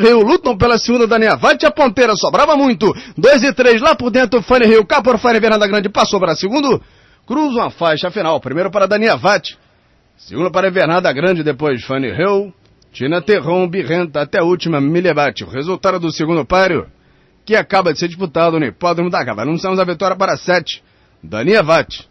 Hill lutam pela segunda da Neavante. A ponteira sobrava muito. 2 e 3 lá por dentro. Fanny Hill, cá por Fanny Fernanda Grande. Passou para segundo. Cruza uma faixa final. Primeiro para Dani Vatti. Segunda para Invernada Grande. Depois Fanny Hill. Tina Terron, Birrenta até a última Milebate. O resultado do segundo páreo que acaba de ser disputado no hipódromo da Gava. Anunciamos a vitória para 7. Dani Vatti.